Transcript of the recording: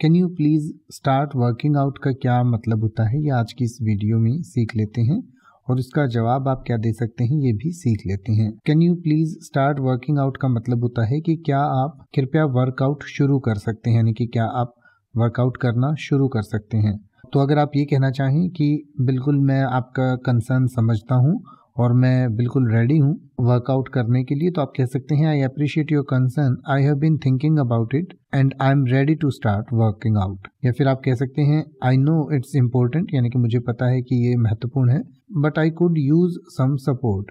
can you please start working out का क्या मतलब होता है ये आज की इस वीडियो में सीख लेते हैं और उसका जवाब आप क्या दे सकते हैं ये भी सीख लेते हैं can you please start working out का मतलब होता है कि क्या आप कृपया वर्कआउट शुरू कर सकते हैं यानी कि क्या आप वर्कआउट करना शुरू कर सकते हैं तो अगर आप ये कहना चाहें कि बिल्कुल मैं आपका कंसर्न समझता हूँ और मैं बिल्कुल रेडी हूँ वर्कआउट करने के लिए तो आप कह सकते हैं I appreciate your concern I have been thinking about it and I am ready to start working out या फिर आप कह सकते हैं आई नो इट्स इम्पोर्टेंट यानी कि मुझे पता है कि ये महत्वपूर्ण है but I could use some support